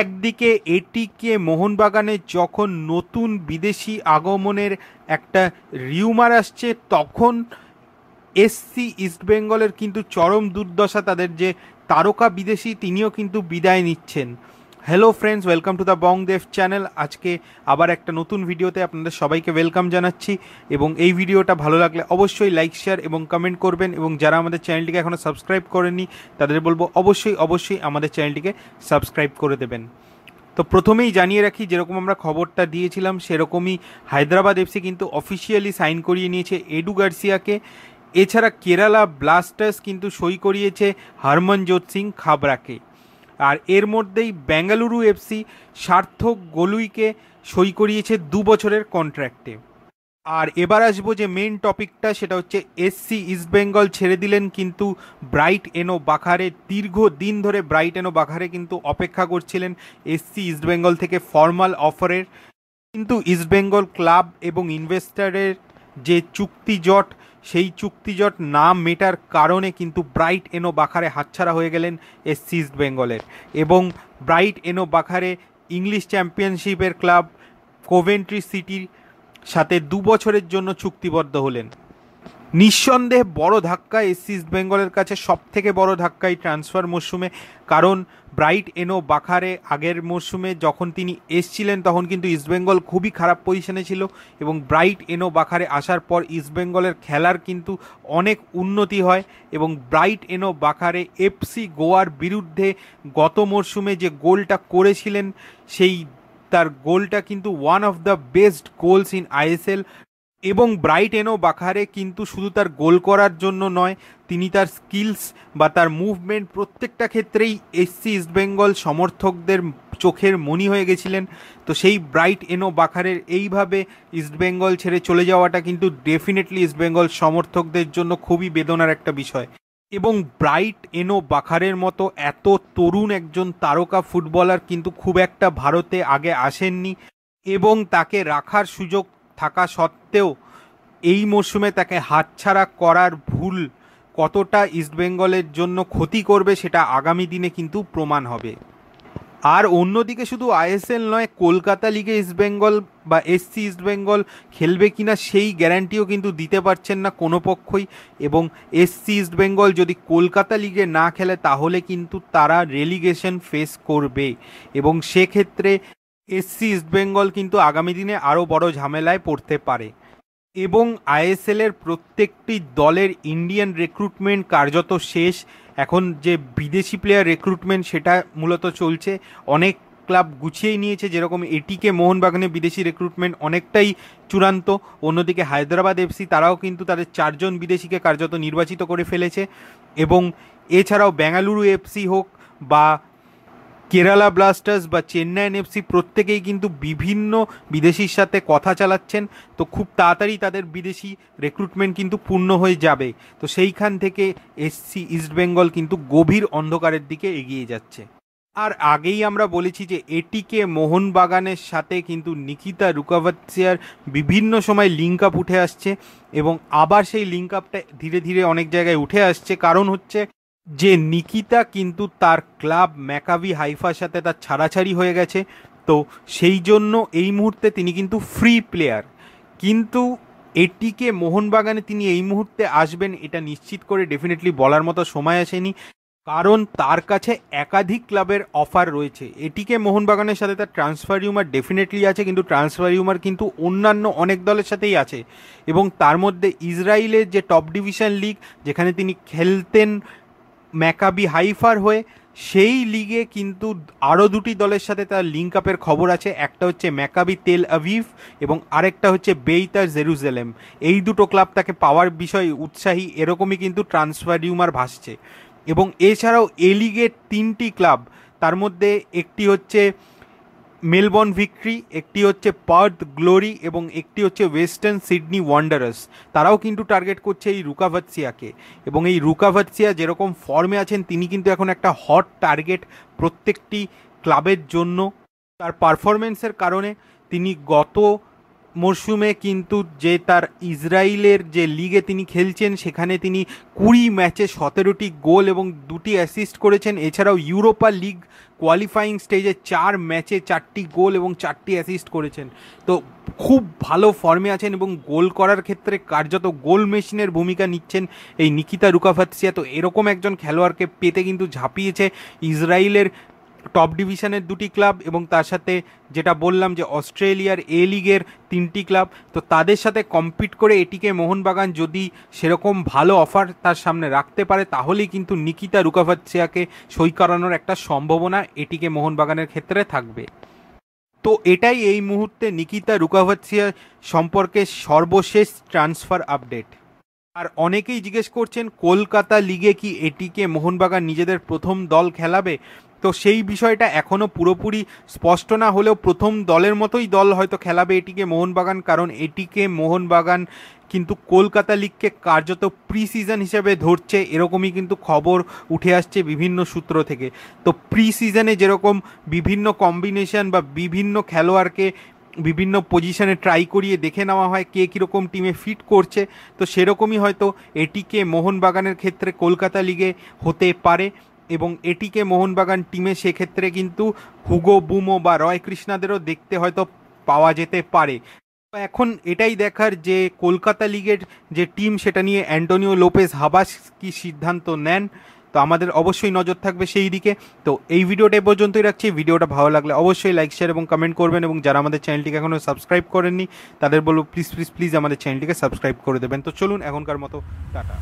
একদিকে এটিকে মোহনবাগানে যখন নতুন বিদেশি আগমনের একটা রিউমার আসছে তখন এসসি ইস্টবেঙ্গলের কিন্তু চরম দুর্দশা তাদের যে তারকা বিদেশি তিনিও কিন্তু বিদায় নিচ্ছেন hello friends welcome to the Bongdev channel আজকে আবার একটা নতুন ভিডিওতে আপনাদের সবাইকে ওয়েলকাম জানাচ্ছি এবং এই ভিডিওটা ভালো লাগলে অবশ্যই লাইক শেয়ার এবং কমেন্ট করবেন এবং যারা আমাদের চ্যানেলটিকে এখনও সাবস্ক্রাইব করেনি তাদের বলবো অবশ্যই অবশ্যই আমাদের চ্যানেলটিকে সাবস্ক্রাইব করে দেবেন তো প্রথমেই জানিয়ে রাখি যেরকম আমরা খবরটা দিয়েছিলাম সেরকমই হায়দ্রাবাদ এফসি কিন্তু অফিসিয়ালি সাইন করিয়ে নিয়েছে এডু গার্সিয়াকে এছাড়া কেরালা ব্লাস্টার্স কিন্তু সই করিয়েছে হরমনজোৎ সিং খাবরাকে আর এর মধ্যেই বেঙ্গালুরু এফসি সার্থক গোলুইকে সই করিয়েছে দু বছরের কন্ট্রাক্টে আর এবার আসবো যে মেন টপিকটা সেটা হচ্ছে এসসি ইস্টবেঙ্গল ছেড়ে দিলেন কিন্তু ব্রাইট এনো বাখারে দীর্ঘ দিন ধরে ব্রাইট এনো বাখারে কিন্তু অপেক্ষা করছিলেন এসসি ইস্টবেঙ্গল থেকে ফর্মাল অফারের কিন্তু ইস্টবেঙ্গল ক্লাব এবং ইনভেস্টারের যে চুক্তিজট সেই চুক্তিজট না মেটার কারণে কিন্তু ব্রাইট এনো বাখারে হাতছাড়া হয়ে গেলেন এস ইস্ট বেঙ্গলের এবং ব্রাইট এনো বাখারে ইংলিশ চ্যাম্পিয়নশিপের ক্লাব কোভেন্ট্রি সিটির সাথে দু বছরের জন্য চুক্তিবদ্ধ হলেন নিঃসন্দেহে বড় ধাক্কা এসি ইস্ট বেঙ্গলের কাছে সব থেকে বড় ধাক্কা এই ট্রান্সফার মরশুমে কারণ ব্রাইট এনো বাখারে আগের মরশুমে যখন তিনি এসছিলেন তখন কিন্তু ইস্টবেঙ্গল খুবই খারাপ পজিশনে ছিল এবং ব্রাইট এনো বাখারে আসার পর ইস্টবেঙ্গলের খেলার কিন্তু অনেক উন্নতি হয় এবং ব্রাইট এনো বাখারে এফসি গোয়ার বিরুদ্ধে গত মরশুমে যে গোলটা করেছিলেন সেই তার গোলটা কিন্তু one of the best goals in ISL এবং ব্রাইট এনো বাখারে কিন্তু শুধু তার গোল করার জন্য নয় তিনি তার স্কিলস বা তার মুভমেন্ট প্রত্যেকটা ক্ষেত্রেই এসসি ইস্টবেঙ্গল সমর্থকদের চোখের মনি হয়ে গেছিলেন তো সেই ব্রাইট এনো বাখারের এইভাবে ইস্টবেঙ্গল ছেড়ে চলে যাওয়াটা কিন্তু ডেফিনেটলি ইস্টবেঙ্গল সমর্থকদের জন্য খুবই বেদনার একটা বিষয় এবং ব্রাইট এনো বাখারের মতো এত তরুণ একজন তারকা ফুটবলার কিন্তু খুব একটা ভারতে আগে আসেননি এবং তাকে রাখার সুযোগ থাকা সত্ত্বেও এই মরশুমে তাকে হাতছাড়া করার ভুল কতটা ইস্টবেঙ্গলের জন্য ক্ষতি করবে সেটা আগামী দিনে কিন্তু প্রমাণ হবে আর অন্যদিকে শুধু আইএসএল নয় কলকাতা লিগে ইস্টবেঙ্গল বা এসসি ইস্টবেঙ্গল খেলবে কিনা সেই গ্যারান্টিও কিন্তু দিতে পারছেন না কোনো পক্ষই এবং এসসি ইস্টবেঙ্গল যদি কলকাতা লিগে না খেলে তাহলে কিন্তু তারা রেলিগেশন ফেস করবে এবং সেক্ষেত্রে এসসি ইস্টবেঙ্গল কিন্তু আগামী দিনে আরও বড় ঝামেলায় পড়তে পারে এবং আইএসএলের প্রত্যেকটি দলের ইন্ডিয়ান রেক্রুটমেন্ট কার্যত শেষ এখন যে বিদেশি প্লেয়ার রেক্রুটমেন্ট সেটা মূলত চলছে অনেক ক্লাব গুছিয়েই নিয়েছে যেরকম এটিকে মোহনবাগানে বিদেশি রেক্রুটমেন্ট অনেকটাই চূড়ান্ত অন্যদিকে হায়দ্রাবাদ এফসি তারাও কিন্তু তাদের চারজন বিদেশিকে কার্যত নির্বাচিত করে ফেলেছে এবং এছাড়াও বেঙ্গালুরু এফসি হোক বা কেরালা ব্লাস্টার্স বা চেন্নাই এনএফসি প্রত্যেকেই কিন্তু বিভিন্ন বিদেশির সাথে কথা চালাচ্ছেন তো খুব তাড়াতাড়ি তাদের বিদেশি রেক্রুটমেন্ট কিন্তু পূর্ণ হয়ে যাবে তো সেইখান থেকে এসসি ইস্টবেঙ্গল কিন্তু গভীর অন্ধকারের দিকে এগিয়ে যাচ্ছে আর আগেই আমরা বলেছি যে এটিকে মোহনবাগানের সাথে কিন্তু নিকিতা রুকাভাতিয়ার বিভিন্ন সময় লিঙ্ক আপ উঠে আসছে এবং আবার সেই লিঙ্ক আপটা ধীরে ধীরে অনেক জায়গায় উঠে আসছে কারণ হচ্ছে যে নিকিতা কিন্তু তার ক্লাব ম্যাকাবি হাইফার সাথে তার ছাড়াছাড়ি হয়ে গেছে তো সেই জন্য এই মুহূর্তে তিনি কিন্তু ফ্রি প্লেয়ার কিন্তু এটিকে মোহনবাগানে তিনি এই মুহূর্তে আসবেন এটা নিশ্চিত করে ডেফিনেটলি বলার মতো সময় আসেনি কারণ তার কাছে একাধিক ক্লাবের অফার রয়েছে এটিকে মোহনবাগানের সাথে তার ট্রান্সফার রিউমার ডেফিনেটলি আছে কিন্তু ট্রান্সফার ইউমার কিন্তু অন্যান্য অনেক দলের সাথেই আছে এবং তার মধ্যে ইসরায়েলের যে টপ ডিভিশন লিগ যেখানে তিনি খেলতেন ম্যাকাবি হাইফার হয়ে সেই লিগে কিন্তু আরও দুটি দলের সাথে তার লিঙ্ক আপের খবর আছে একটা হচ্ছে ম্যাকাবি তেল আভিভ এবং আরেকটা হচ্ছে বেইতার জেরুজেলেম এই দুটো ক্লাব তাকে পাওয়ার বিষয়ে উৎসাহী এরকমই কিন্তু ট্রান্সফার রিউমার ভাসছে এবং এছাড়াও এ লিগের তিনটি ক্লাব তার মধ্যে একটি হচ্ছে মেলবর্ন ভিক্ট্রি একটি হচ্ছে পার্থ গ্লোরি এবং একটি হচ্ছে ওয়েস্টার্ন সিডনি ওয়ান্ডারার্স তারাও কিন্তু টার্গেট করছে এই রুকাভাৎসিয়াকে এবং এই রুকাভাৎসিয়া যেরকম ফর্মে আছেন তিনি কিন্তু এখন একটা হট টার্গেট প্রত্যেকটি ক্লাবের জন্য তার পারফরমেন্সের কারণে তিনি গত মরশুমে কিন্তু যে তার ইসরায়েলের যে লিগে তিনি খেলছেন সেখানে তিনি কুড়ি ম্যাচে সতেরোটি গোল এবং দুটি অ্যাসিস্ট করেছেন এছাড়াও ইউরোপা লিগ কোয়ালিফাইং স্টেজে চার ম্যাচে চারটি গোল এবং চারটি অ্যাসিস্ট করেছেন তো খুব ভালো ফর্মে আছেন এবং গোল করার ক্ষেত্রে কার্যত গোল মেশিনের ভূমিকা নিচ্ছেন এই নিকিতা রুকাফাতসিয়া তো এরকম একজন খেলোয়াড়কে পেতে কিন্তু ঝাঁপিয়েছে ইসরায়েলের টপ ডিভিশনের দুটি ক্লাব এবং তার সাথে যেটা বললাম যে অস্ট্রেলিয়ার এ লিগের তিনটি ক্লাব তো তাদের সাথে কম্পিট করে এটিকে মোহনবাগান যদি সেরকম ভালো অফার তার সামনে রাখতে পারে তাহলেই কিন্তু নিকিতা রুকাভাচিয়াকে সই করানোর একটা সম্ভাবনা এটিকে মোহনবাগানের ক্ষেত্রে থাকবে তো এটাই এই মুহূর্তে নিকিতা রুকাভাচিয়া সম্পর্কে সর্বশেষ ট্রান্সফার আপডেট আর অনেকেই জিজ্ঞেস করছেন কলকাতা লিগে কি এটিকে মোহনবাগান নিজেদের প্রথম দল খেলাবে তো সেই বিষয়টা এখনও পুরোপুরি স্পষ্ট না হলেও প্রথম দলের মতোই দল হয়তো খেলাবে এটিকে মোহনবাগান কারণ এটিকে মোহনবাগান কিন্তু কলকাতা লিগকে কার্যত প্রি সিজন হিসেবে ধরছে এরকমই কিন্তু খবর উঠে আসছে বিভিন্ন সূত্র থেকে তো প্রি সিজনে যেরকম বিভিন্ন কম্বিনেশন বা বিভিন্ন খেলোয়াড়কে বিভিন্ন পজিশনে ট্রাই করিয়ে দেখে নেওয়া হয় কে কীরকম টিমে ফিট করছে তো সেরকমই হয়তো এটিকে মোহনবাগানের ক্ষেত্রে কলকাতা লিগে হতে পারে এবং এটিকে মোহনবাগান টিমে সেক্ষেত্রে কিন্তু হুগো বুমো বা রয় কৃষ্ণাদেরও দেখতে হয়তো পাওয়া যেতে পারে এখন এটাই দেখার যে কলকাতা লিগের যে টিম সেটা নিয়ে অ্যান্টোনিও লোপেস হাবাস কি সিদ্ধান্ত নেন তো আমাদের অবশ্যই নজর থাকবে সেই দিকে তো এই ভিডিওটা পর্যন্তই রাখছি ভিডিওটা ভালো লাগলে অবশ্যই লাইক শেয়ার এবং কমেন্ট করবেন এবং যারা আমাদের চ্যানেলটিকে এখনও সাবস্ক্রাইব করেননি তাদের বলব প্লিজ প্লিজ প্লিজ আমাদের চ্যানেলটিকে সাবস্ক্রাইব করে দেবেন তো চলুন এখনকার মতো টাটা